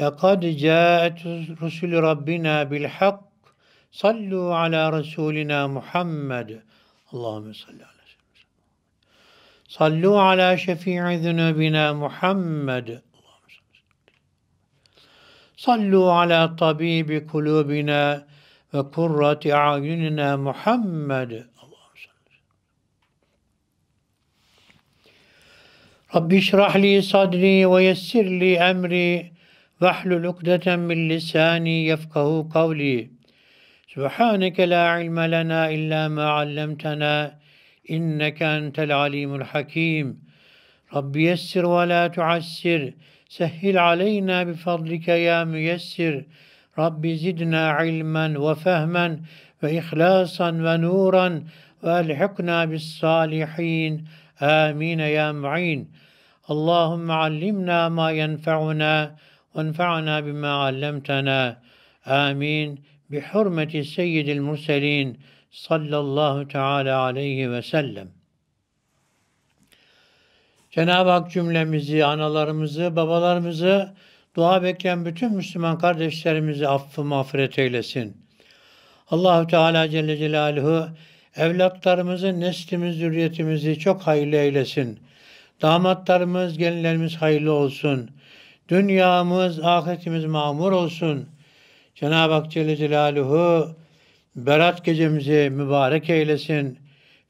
لقد جاءت رسل ربنا بالحق صلوا على رسولنا محمد اللهم صل على صلوا على شفيع ذنوبنا محمد صلوا على طبيب قلوبنا وقرة أعيننا محمد رب اشرح لي صدري ويسر لي أمري واحلل عقدة من لساني يفقه قولي سبحانك لا علم لنا إلا ما علمتنا إنك أنت العليم الحكيم رب يسر ولا تعسر سهل علينا بفضلك يا ميسر رب زدنا علما وفهما وإخلاصا ونورا وألحقنا بالصالحين آمين يا معين اللهم علمنا ما ينفعنا وانفعنا بما علمتنا آمين بحرمة سيد المرسلين صلى الله teala aleyhi ve sellem. Cenab-ı Hak cümlemizi, analarımızı, babalarımızı, dua bekleyen bütün Müslüman kardeşlerimizi affı mağfiret eylesin. Allahu Teala Celle Celaluhu evlatlarımızı, neslimiz, zürriyetimizi çok hayırlı eylesin. Damatlarımız, gelinlerimiz hayırlı olsun.'' Dünyamız, ahiretimiz mamur olsun. Cenab-ı Hak Celle Celaluhu berat gecemizi mübarek eylesin.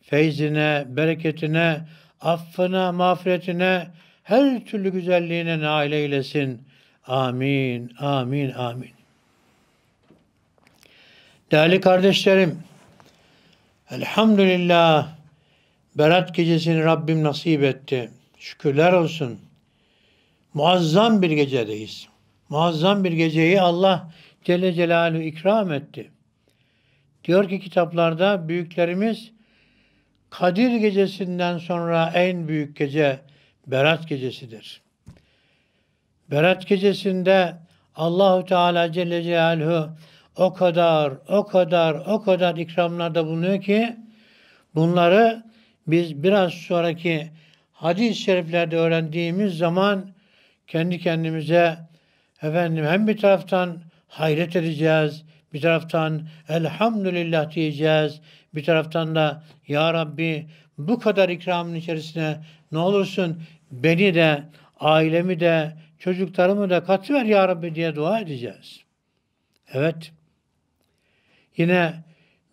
Feyzine, bereketine, affına, mağfiretine, her türlü güzelliğine nail eylesin. Amin, amin, amin. Değerli kardeşlerim, elhamdülillah berat gecesini Rabbim nasip etti. Şükürler olsun. Muazzam bir gecedeyiz. Muazzam bir geceyi Allah Celle Celaluhu ikram etti. Diyor ki kitaplarda büyüklerimiz Kadir gecesinden sonra en büyük gece Berat gecesidir. Berat gecesinde Allahu Teala Celle Celaluhu o kadar, o kadar, o kadar ikramlarda bulunuyor ki bunları biz biraz sonraki hadis-i şeriflerde öğrendiğimiz zaman kendi kendimize efendim hem bir taraftan hayret edeceğiz, bir taraftan elhamdülillah diyeceğiz, bir taraftan da ya Rabbi bu kadar ikramın içerisine ne olursun beni de, ailemi de, çocuklarımı da katıver ya Rabbi diye dua edeceğiz. Evet. Yine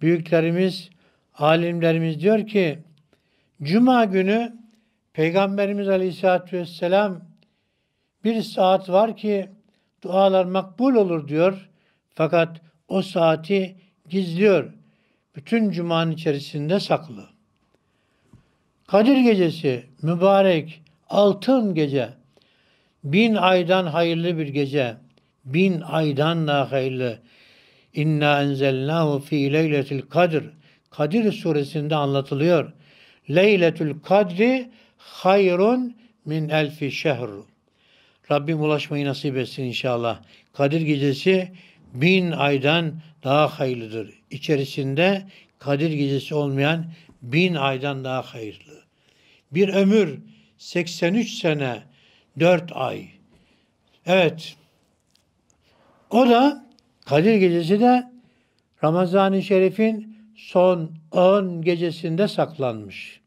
büyüklerimiz, alimlerimiz diyor ki Cuma günü Peygamberimiz Aleyhisselatü Vesselam bir saat var ki dualar makbul olur diyor. Fakat o saati gizliyor. Bütün cumanın içerisinde saklı. Kadir gecesi mübarek, altın gece. Bin aydan hayırlı bir gece. Bin aydan daha hayırlı. İnna enzelnahu fi leyletil kadir. Kadir suresinde anlatılıyor. Leyletül kadri hayrun min elfi şehru. Rabbim ulaşmayı nasip etsin inşallah. Kadir gecesi bin aydan daha hayırlıdır. İçerisinde Kadir gecesi olmayan bin aydan daha hayırlı. Bir ömür 83 sene 4 ay. Evet. O da Kadir gecesi de Ramazan-ı Şerif'in son 10 gecesinde saklanmış.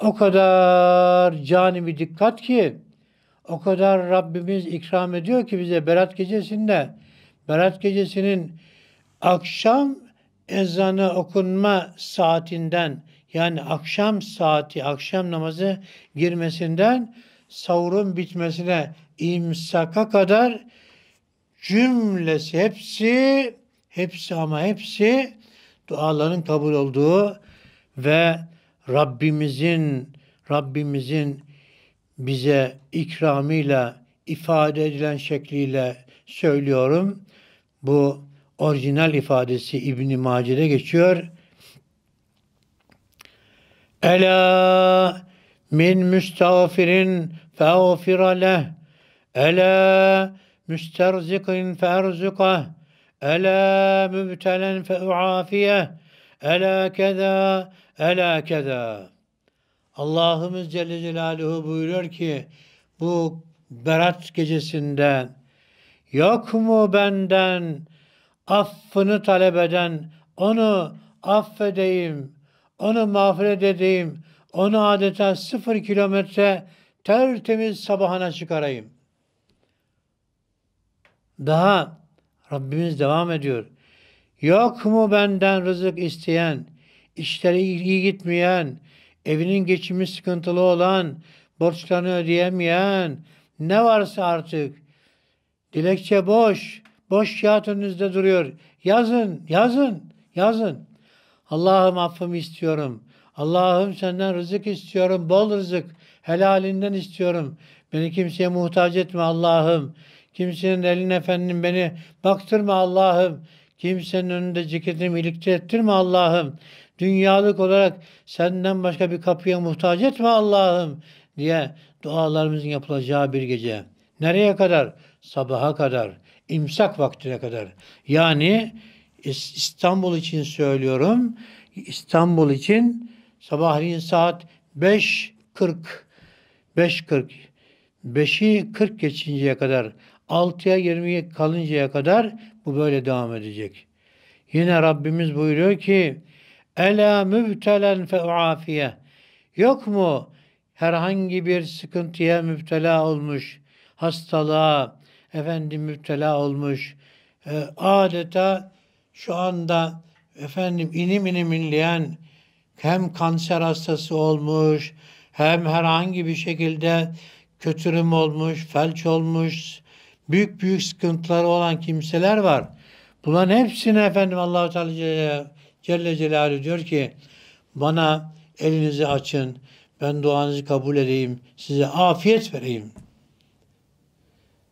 O kadar cani dikkat ki o kadar Rabbimiz ikram ediyor ki bize Berat gecesinde Berat gecesinin akşam ezanı okunma saatinden yani akşam saati, akşam namazı girmesinden savurun bitmesine imsaka kadar cümlesi hepsi hepsi ama hepsi duaların kabul olduğu ve Rabbimizin Rabbimizin bize ikramıyla ifade edilen şekliyle söylüyorum. Bu orijinal ifadesi İbn Mace'de geçiyor. Ela min müstağfirin feğfira leh. Ela müsterzikin farzuka, Ela mübtelen fe'uafiyeh. Ela keda. Ela keda. Allah'ımız Celle Celaluhu buyuruyor ki bu berat gecesinde yok mu benden affını talep eden onu affedeyim, onu mağfiret edeyim, onu adeta sıfır kilometre tertemiz sabahına çıkarayım. Daha Rabbimiz devam ediyor. Yok mu benden rızık isteyen, işleri iyi gitmeyen, evinin geçimi sıkıntılı olan, borçlarını ödeyemeyen, ne varsa artık. Dilekçe boş, boş kağıt önünüzde duruyor. Yazın, yazın, yazın. Allah'ım affımı istiyorum. Allah'ım senden rızık istiyorum, bol rızık. Helalinden istiyorum. Beni kimseye muhtaç etme Allah'ım. Kimsenin elin efendim beni baktırma Allah'ım. Kimsenin önünde ciketimi ilikte ettirme Allah'ım. Dünyalık olarak senden başka bir kapıya muhtaç etme Allah'ım diye dualarımızın yapılacağı bir gece. Nereye kadar? Sabaha kadar. imsak vaktine kadar. Yani İstanbul için söylüyorum. İstanbul için sabahleyin saat 5.40 5.40 5'i 40 geçinceye kadar 6'ya 20 kalıncaya kadar bu böyle devam edecek. Yine Rabbimiz buyuruyor ki Ela mübtelen feuafiye. Yok mu herhangi bir sıkıntıya müptela olmuş, hastalığa, efendim müptela olmuş, e, adeta şu anda efendim inim inim inleyen hem kanser hastası olmuş, hem herhangi bir şekilde kötürüm olmuş, felç olmuş, büyük büyük sıkıntıları olan kimseler var. Bunların hepsine efendim Allahu Teala Celle Celaluhu diyor ki bana elinizi açın ben duanızı kabul edeyim size afiyet vereyim.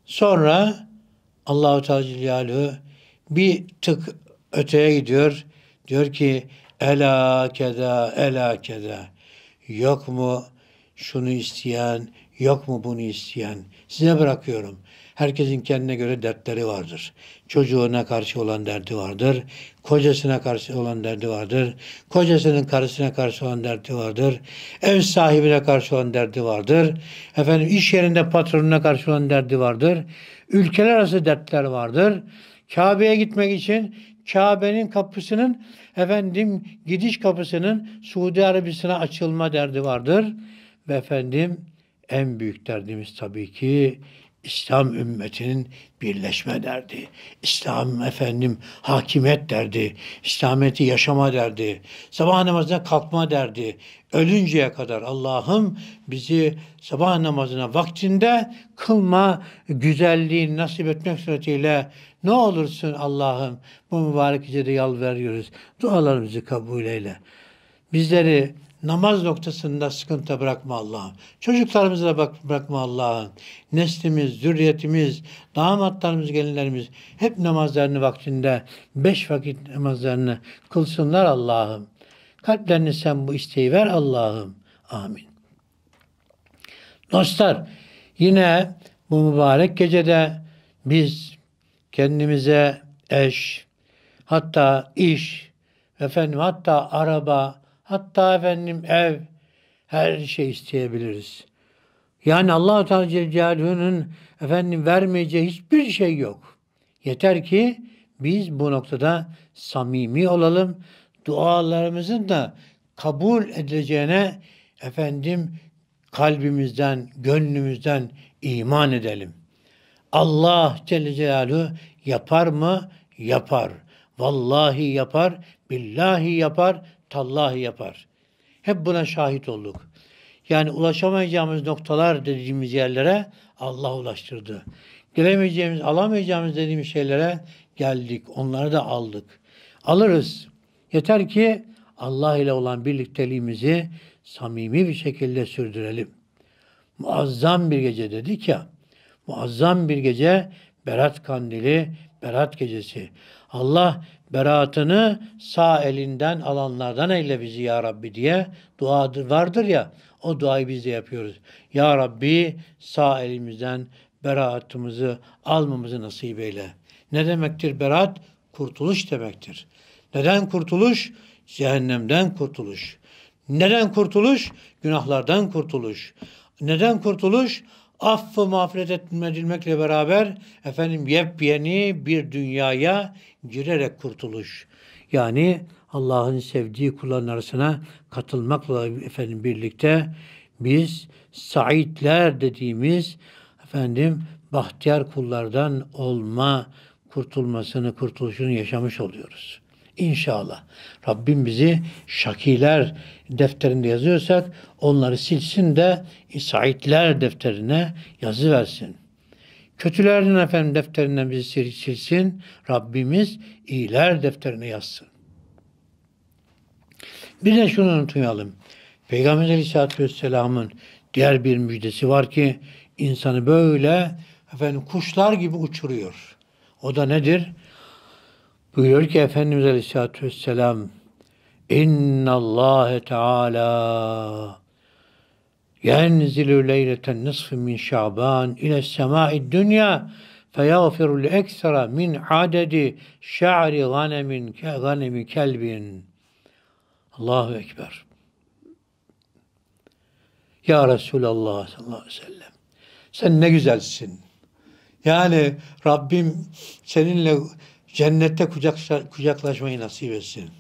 Sonra Allahu Teala Celaluhu bir tık öteye gidiyor. Diyor ki ela keda ela keda yok mu şunu isteyen yok mu bunu isteyen size bırakıyorum.'' Herkesin kendine göre dertleri vardır. Çocuğuna karşı olan derdi vardır. Kocasına karşı olan derdi vardır. Kocasının karısına karşı olan derdi vardır. Ev sahibine karşı olan derdi vardır. Efendim iş yerinde patronuna karşı olan derdi vardır. Ülkeler arası dertler vardır. Kabe'ye gitmek için Kabe'nin kapısının efendim gidiş kapısının Suudi Arabistan'a açılma derdi vardır. Ve efendim en büyük derdimiz tabii ki İslam ümmetinin birleşme derdi. İslam efendim hakimiyet derdi. İslamiyeti yaşama derdi. Sabah namazına kalkma derdi. Ölünceye kadar Allah'ım bizi sabah namazına vaktinde kılma güzelliği nasip etmek suretiyle ne olursun Allah'ım bu mübarek gecede yalvarıyoruz. Dualarımızı kabul eyle. Bizleri Namaz noktasında sıkıntı bırakma Allah'ım. Çocuklarımıza da bak, bırakma Allah'ım. Neslimiz, zürriyetimiz, damatlarımız, gelinlerimiz hep namazlarını vaktinde, beş vakit namazlarını kılsınlar Allah'ım. Kalplerini sen bu isteği ver Allah'ım. Amin. Dostlar, yine bu mübarek gecede biz kendimize eş, hatta iş, efendim hatta araba, Hatta efendim ev, her şey isteyebiliriz. Yani Allah-u Teala Celaluhu'nun efendim vermeyeceği hiçbir şey yok. Yeter ki biz bu noktada samimi olalım. Dualarımızın da kabul edileceğine efendim kalbimizden, gönlümüzden iman edelim. Allah Celle Celaluhu yapar mı? Yapar. Vallahi yapar, billahi yapar, tallahi yapar. Hep buna şahit olduk. Yani ulaşamayacağımız noktalar dediğimiz yerlere Allah ulaştırdı. Gelemeyeceğimiz, alamayacağımız dediğimiz şeylere geldik. Onları da aldık. Alırız. Yeter ki Allah ile olan birlikteliğimizi samimi bir şekilde sürdürelim. Muazzam bir gece dedik ya. Muazzam bir gece Berat Kandili, Berat Gecesi. Allah beraatını sağ elinden alanlardan eyle bizi ya Rabbi diye dua vardır ya o duayı biz de yapıyoruz. Ya Rabbi sağ elimizden beraatımızı almamızı nasip eyle. Ne demektir beraat? Kurtuluş demektir. Neden kurtuluş? Cehennemden kurtuluş. Neden kurtuluş? Günahlardan kurtuluş. Neden kurtuluş? affı mağfiret edilmekle beraber efendim yepyeni bir dünyaya, girerek kurtuluş. Yani Allah'ın sevdiği kulların arasına katılmakla efendim birlikte biz saitler dediğimiz efendim bahtiyar kullardan olma kurtulmasını, kurtuluşunu yaşamış oluyoruz. İnşallah. Rabbim bizi şakiler defterinde yazıyorsak onları silsin de saitler defterine yazı versin. Kötülerin efendim defterinden bizi silsin. Rabbimiz iyiler defterine yazsın. Bir de şunu unutmayalım. Peygamber Aleyhisselatü Vesselam'ın diğer bir müjdesi var ki insanı böyle efendim kuşlar gibi uçuruyor. O da nedir? Buyuruyor ki Efendimiz Aleyhisselatü Vesselam İnna Allah Teala ينزل ليلة النصف من شعبان إلى السماء الدنيا فيغفر لأكثر من عدد شعر غنم غنم كلب الله Ekber. Ya Resulallah sallallahu aleyhi ve sellem sen ne güzelsin. Yani Rabbim seninle cennette kucak, kucaklaşmayı nasip etsin.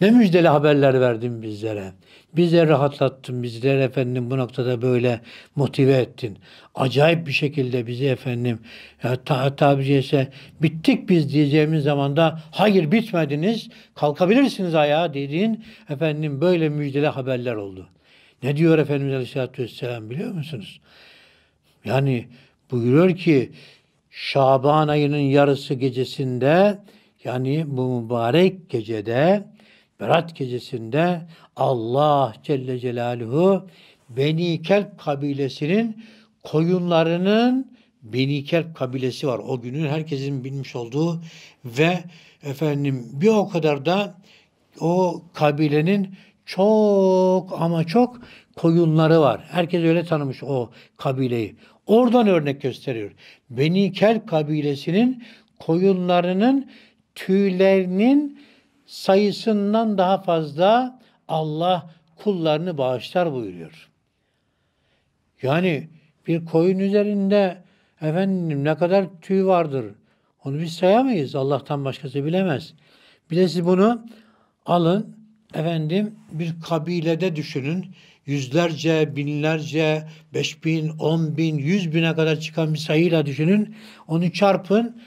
Ne müjdeli haberler verdin bizlere. Bize rahatlattın, bizleri efendim bu noktada böyle motive ettin. Acayip bir şekilde bizi efendim e, ta, tabi caizse bittik biz diyeceğimiz zaman da hayır bitmediniz, kalkabilirsiniz ayağa dediğin efendim böyle müjdeli haberler oldu. Ne diyor Efendimiz Aleyhisselatü Vesselam biliyor musunuz? Yani buyuruyor ki Şaban ayının yarısı gecesinde yani bu mübarek gecede Berat gecesinde Allah Celle Celaluhu Beni Kelp kabilesinin koyunlarının Beni Kelp kabilesi var. O günün herkesin bilmiş olduğu ve efendim bir o kadar da o kabilenin çok ama çok koyunları var. Herkes öyle tanımış o kabileyi. Oradan örnek gösteriyor. Beni Kelp kabilesinin koyunlarının tüylerinin sayısından daha fazla Allah kullarını bağışlar buyuruyor. Yani bir koyun üzerinde efendim ne kadar tüy vardır onu biz sayamayız. Allah'tan başkası bilemez. Bir de siz bunu alın efendim bir kabilede düşünün. Yüzlerce, binlerce, beş bin, on bin, yüz bine kadar çıkan bir sayıyla düşünün. Onu çarpın.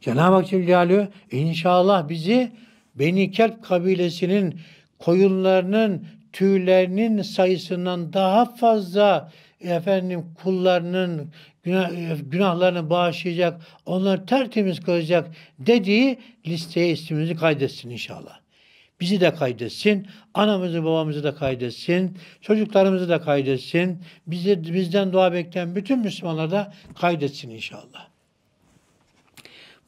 Cenab-ı Hak inşallah bizi Beni Kelp kabilesinin koyunlarının tüylerinin sayısından daha fazla efendim kullarının e, günahlarını bağışlayacak, onları tertemiz kılacak dediği listeye ismimizi kaydetsin inşallah. Bizi de kaydetsin, anamızı babamızı da kaydetsin, çocuklarımızı da kaydetsin, bizi, bizden dua bekleyen bütün Müslümanları da kaydetsin inşallah.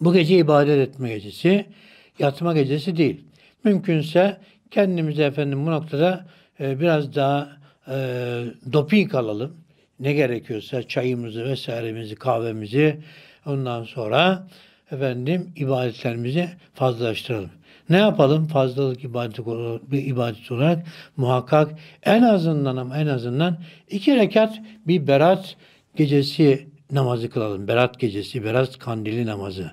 Bu gece ibadet etme gecesi yatma gecesi değil. Mümkünse kendimize efendim bu noktada e, biraz daha e, doping alalım. Ne gerekiyorsa çayımızı vesairemizi, kahvemizi ondan sonra efendim ibadetlerimizi fazlalaştıralım. Ne yapalım? Fazlalık ibadeti bir ibadet olarak muhakkak en azından ama en azından iki rekat bir berat gecesi namazı kılalım. Berat gecesi, berat kandili namazı.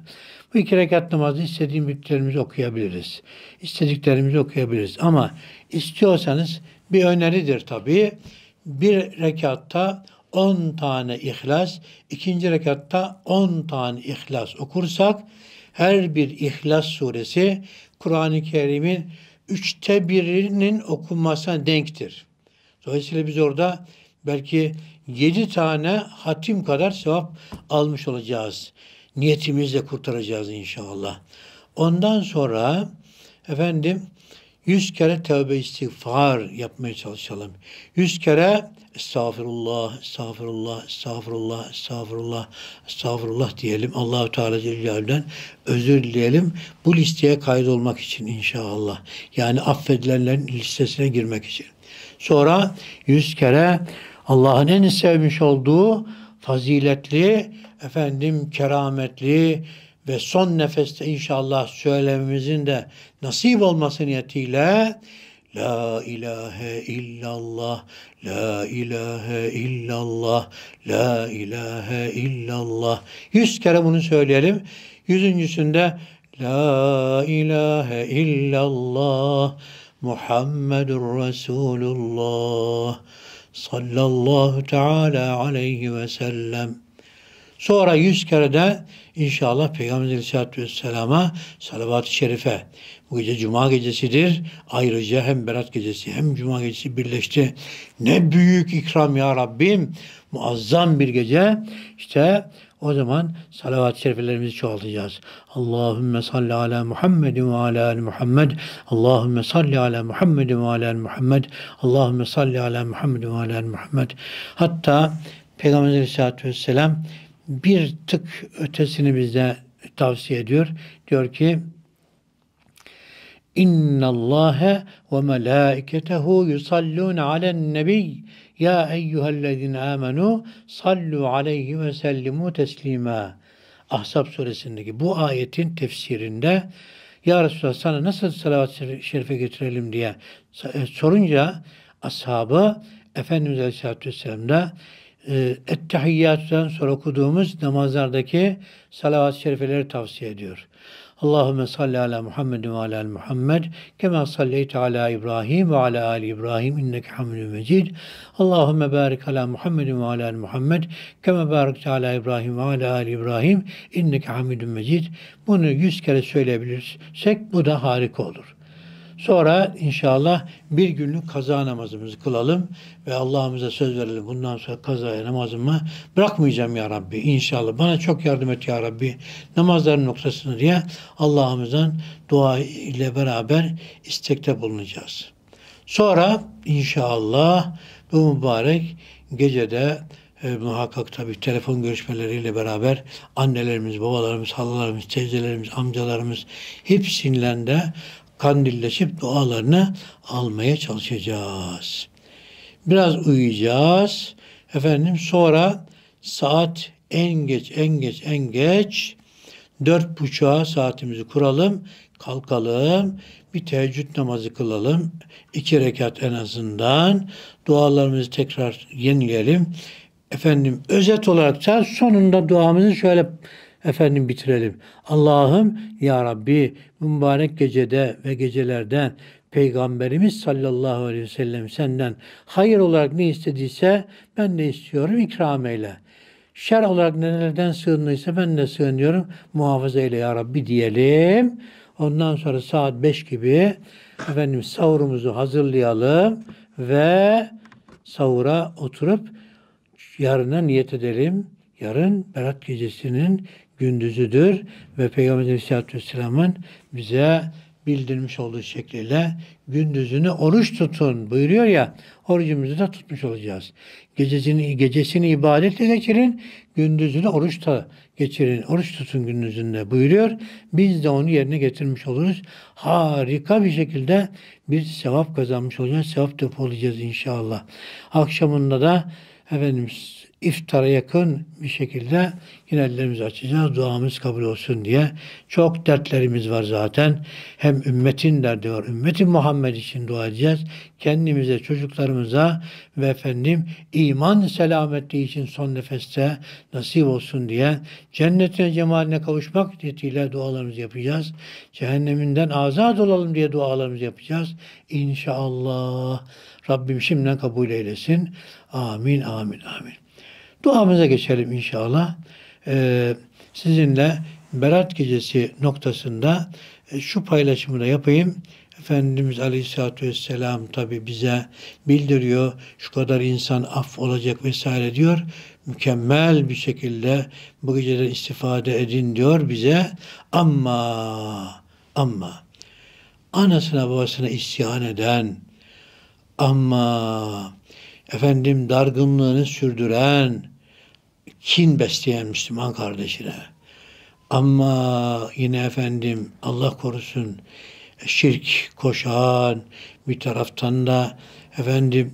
Bu iki rekat namazı istediğim büyüklerimizi okuyabiliriz. İstediklerimizi okuyabiliriz. Ama istiyorsanız bir öneridir tabii. Bir rekatta 10 tane ihlas, ikinci rekatta 10 tane ihlas okursak her bir ihlas suresi Kur'an-ı Kerim'in üçte birinin okunmasına denktir. Dolayısıyla biz orada belki yedi tane hatim kadar sevap almış olacağız niyetimizle kurtaracağız inşallah. Ondan sonra efendim yüz kere tevbe istiğfar yapmaya çalışalım. Yüz kere estağfirullah, estağfirullah, estağfirullah, estağfirullah, estağfirullah diyelim. Allahu Teala Celle'den özür dileyelim. Bu listeye kaydolmak için inşallah. Yani affedilenlerin listesine girmek için. Sonra yüz kere Allah'ın en sevmiş olduğu faziletli, efendim kerametli ve son nefeste inşallah söylememizin de nasip olması niyetiyle La ilahe illallah, la ilahe illallah, la ilahe illallah. Yüz kere bunu söyleyelim. Yüzüncüsünde La ilahe illallah, Muhammedur Resulullah sallallahu teala aleyhi ve sellem. Sonra yüz kere de inşallah Peygamber Aleyhisselatü Vesselam'a salavat-ı şerife. Bu gece Cuma gecesidir. Ayrıca hem Berat gecesi hem Cuma gecesi birleşti. Ne büyük ikram ya Rabbim. Muazzam bir gece. İşte o zaman salavat-ı şerifelerimizi çoğaltacağız. Allahümme salli ala Muhammedin ve ala al Muhammed. Allahümme salli ala Muhammedin ve ala al Muhammed. Allahümme salli ala Muhammedin ve ala al Muhammed. Hatta Peygamber Aleyhisselatü Vesselam bir tık ötesini bize tavsiye ediyor. Diyor ki İnna Allahe ve melaiketehu yusallun alen nebiy ya eyyühellezine amenu sallu aleyhi ve sellimu teslima. Ahzab suresindeki bu ayetin tefsirinde Ya Resulallah sana nasıl salavat-ı şerife getirelim diye e, sorunca ashabı Efendimiz Aleyhisselatü Vesselam e, Ettehiyyat'tan sonra okuduğumuz namazlardaki salavat-ı şerifeleri tavsiye ediyor. Allahümme salli ala Muhammed ve ala Muhammed kema salleyte ala İbrahim ve ala ali İbrahim inneke hamidun mecid. Allahümme barik ala Muhammed ve ala Muhammed kema barik ala İbrahim ve ala ali İbrahim inneke hamidun mecid. Bunu yüz kere söyleyebilirsek bu da harika olur. Sonra inşallah bir günlük kaza namazımızı kılalım ve Allah'ımıza söz verelim. Bundan sonra kazaya namazımı bırakmayacağım ya Rabbi. İnşallah bana çok yardım et ya Rabbi. Namazların noktasını diye Allah'ımızdan dua ile beraber istekte bulunacağız. Sonra inşallah bu mübarek gecede e, muhakkak tabii telefon görüşmeleriyle beraber annelerimiz, babalarımız, halalarımız, teyzelerimiz, amcalarımız hepsinden de kandilleşip dualarını almaya çalışacağız. Biraz uyuyacağız. Efendim sonra saat en geç en geç en geç dört buçuğa saatimizi kuralım. Kalkalım. Bir teheccüd namazı kılalım. iki rekat en azından. Dualarımızı tekrar yenileyelim. Efendim özet olarak da sonunda duamızı şöyle Efendim bitirelim. Allah'ım ya Rabbi mübarek gecede ve gecelerden Peygamberimiz sallallahu aleyhi ve sellem senden hayır olarak ne istediyse ben de istiyorum ikram eyle. Şer olarak nelerden sığındıysa ben de sığınıyorum. Muhafaza eyle ya Rabbi diyelim. Ondan sonra saat 5 gibi efendim sahurumuzu hazırlayalım ve sahura oturup yarına niyet edelim. Yarın Berat gecesinin gündüzüdür ve Peygamber Aleyhisselatü Vesselam'ın bize bildirmiş olduğu şekliyle gündüzünü oruç tutun buyuruyor ya orucumuzu da tutmuş olacağız. Gecesini, gecesini ibadetle geçirin, gündüzünü oruçta geçirin, oruç tutun gündüzünde buyuruyor. Biz de onu yerine getirmiş oluruz. Harika bir şekilde bir sevap kazanmış olacağız, sevap depolayacağız inşallah. Akşamında da efendim iftara yakın bir şekilde yine ellerimizi açacağız. Duamız kabul olsun diye. Çok dertlerimiz var zaten. Hem ümmetin derdi var. ümmetin Muhammed için dua edeceğiz. Kendimize, çocuklarımıza ve efendim iman selametliği için son nefeste nasip olsun diye cennetine cemaline kavuşmak niyetiyle dualarımızı yapacağız. Cehenneminden azat olalım diye dualarımızı yapacağız. İnşallah Rabbim şimdiden kabul eylesin. Amin, amin, amin. Duamıza geçelim inşallah. Ee, sizinle Berat Gecesi noktasında e, şu paylaşımı da yapayım. Efendimiz Aleyhisselatü Vesselam tabi bize bildiriyor. Şu kadar insan af olacak vesaire diyor. Mükemmel bir şekilde bu geceden istifade edin diyor bize. Ama ama anasına babasına isyan eden ama efendim dargınlığını sürdüren kin besleyen Müslüman kardeşine. Ama yine efendim Allah korusun şirk koşan bir taraftan da efendim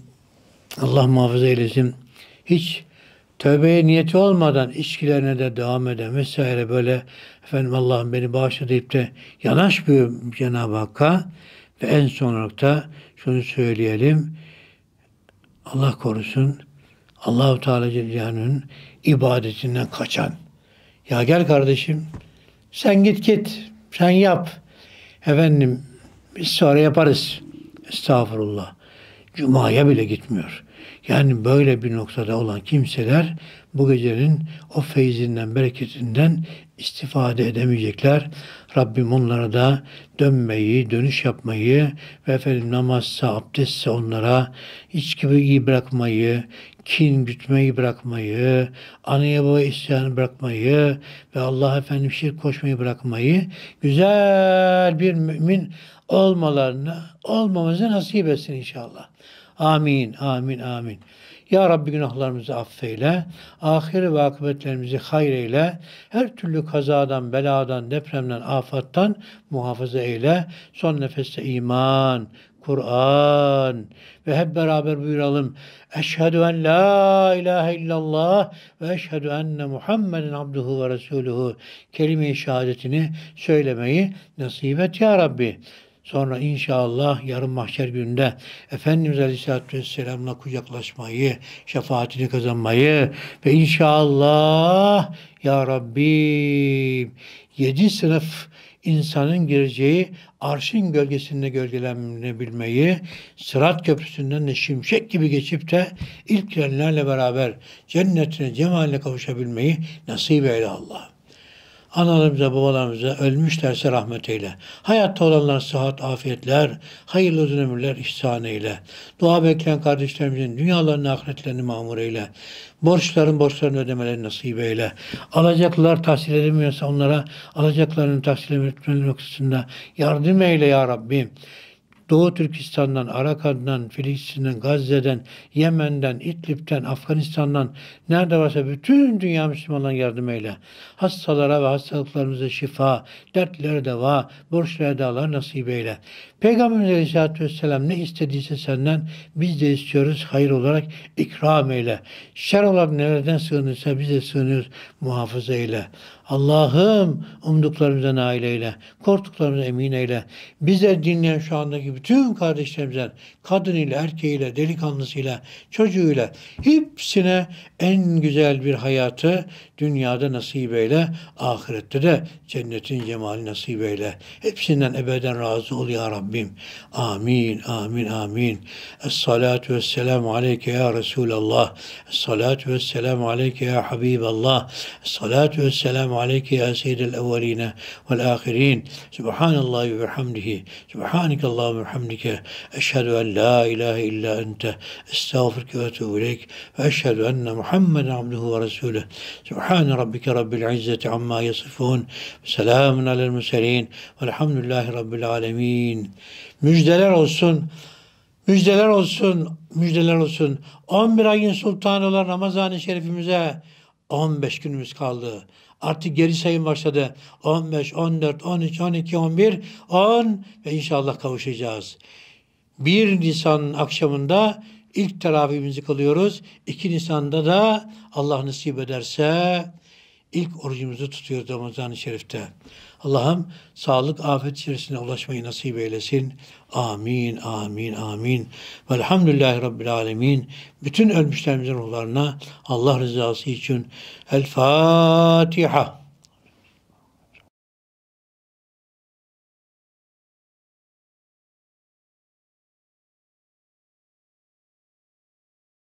Allah muhafaza eylesin hiç tövbeye niyeti olmadan içkilerine de devam eden vesaire böyle efendim Allah'ım beni bağışla deyip de yanaşmıyor Cenab-ı Hakk'a ve en son olarak da şunu söyleyelim Allah korusun Allahu Teala Celle'nin ibadetinden kaçan. Ya gel kardeşim sen git git sen yap. Efendim biz sonra yaparız. Estağfurullah. Cuma'ya bile gitmiyor. Yani böyle bir noktada olan kimseler bu gecenin o feyzinden, bereketinden istifade edemeyecekler. Rabbim onlara da dönmeyi, dönüş yapmayı ve efendim namazsa, abdestse onlara hiç gibi iyi bırakmayı, kin gütmeyi bırakmayı, anaya baba isyanı bırakmayı ve Allah efendim şirk koşmayı bırakmayı güzel bir mümin olmalarını, olmamızı nasip etsin inşallah. Amin, amin, amin. Ya Rabbi günahlarımızı affeyle, ahir ve akıbetlerimizi hayreyle, her türlü kazadan, beladan, depremden, afattan muhafaza eyle. Son nefeste iman, Kur'an ve hep beraber buyuralım. Eşhedü en la ilahe illallah ve eşhedü enne Muhammeden abduhu ve resuluhu kelime-i şehadetini söylemeyi nasip et ya Rabbi. Sonra inşallah yarın mahşer günde Efendimiz Aleyhisselatü Vesselam'la kucaklaşmayı, şefaatini kazanmayı ve inşallah Ya Rabbi yedi sınıf insanın gireceği arşın gölgesinde gölgelenebilmeyi, sırat köprüsünden de şimşek gibi geçip de ilk girenlerle beraber cennetine cemaline kavuşabilmeyi nasip eyle Allah'ım analarımıza, babalarımıza ölmüşlerse rahmet eyle. Hayatta olanlar sıhhat, afiyetler, hayırlı uzun ömürler ihsan eyle. Dua bekleyen kardeşlerimizin dünyalarını, ahiretlerini mamur eyle. Borçların borçlarını ödemelerini nasip eyle. Alacaklılar tahsil edemiyorsa onlara alacaklarını tahsil etmenin noktasında yardım eyle ya Rabbim. Doğu Türkistan'dan, Arakan'dan, Filistin'den, Gazze'den, Yemen'den, İdlib'den, Afganistan'dan nerede varsa bütün dünya Müslümanlar yardım eyle. Hastalara ve hastalıklarımıza şifa, dertlere deva, borçlara dağlar nasip eyle. Peygamberimiz Aleyhisselatü Vesselam ne istediyse senden biz de istiyoruz hayır olarak ikram eyle. Şer olarak nereden sığınırsa biz de sığınıyoruz muhafaza eyle. Allah'ım umduklarımıza nail eyle, korktuklarımıza emin eyle. Bize dinleyen şu andaki bütün kardeşlerimize, kadınıyla, erkeğiyle, delikanlısıyla, çocuğuyla hepsine en güzel bir hayatı dünyada nasip eyle, ahirette de cennetin cemali nasip eyle. Hepsinden ebeden razı ol ya Rabbim. Amin, amin, amin. Es-salatu vesselamu aleyke ya Resulallah. Es-salatu vesselamu aleyke ya Habiballah. Es-salatu vesselamu عليك يا سيد الأولين والآخرين سبحان الله وبحمده سبحانك الله وبحمدك أشهد أن لا إله إلا أنت أستغفرك وأتوب إليك وأشهد أن محمدا عبده ورسوله سبحان ربك رب العزة عما يصفون سلام على المرسلين والحمد لله رب العالمين Müjdeler olsun. Müjdeler olsun, müjdeler olsun. 11 ayın sultanı olan Ramazan-ı Şerifimize 15 günümüz kaldı. Artık geri sayım başladı. 15, 14, 13, 12, 11, 10 ve inşallah kavuşacağız. 1 Nisan akşamında ilk teravihimizi kılıyoruz. 2 Nisan'da da Allah nasip ederse ilk orucumuzu tutuyoruz Ramazan-ı Şerif'te. Allah'ım sağlık afet içerisine ulaşmayı nasip eylesin. Amin, amin, amin. Velhamdülillahi Rabbil Alemin. Bütün ölmüşlerimizin ruhlarına Allah rızası için El Fatiha.